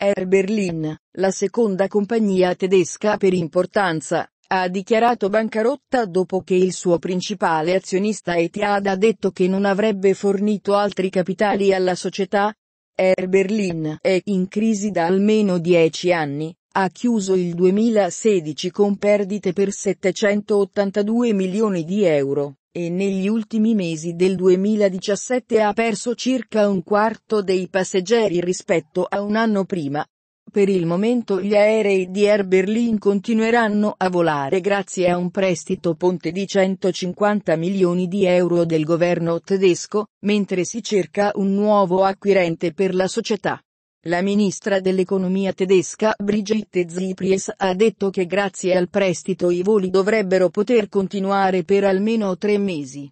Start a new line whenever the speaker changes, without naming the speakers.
Air Berlin, la seconda compagnia tedesca per importanza, ha dichiarato bancarotta dopo che il suo principale azionista Etihad ha detto che non avrebbe fornito altri capitali alla società. Air Berlin è in crisi da almeno dieci anni, ha chiuso il 2016 con perdite per 782 milioni di euro e negli ultimi mesi del 2017 ha perso circa un quarto dei passeggeri rispetto a un anno prima. Per il momento gli aerei di Air Berlin continueranno a volare grazie a un prestito ponte di 150 milioni di euro del governo tedesco, mentre si cerca un nuovo acquirente per la società. La ministra dell'economia tedesca Brigitte Zipries ha detto che grazie al prestito i voli dovrebbero poter continuare per almeno tre mesi.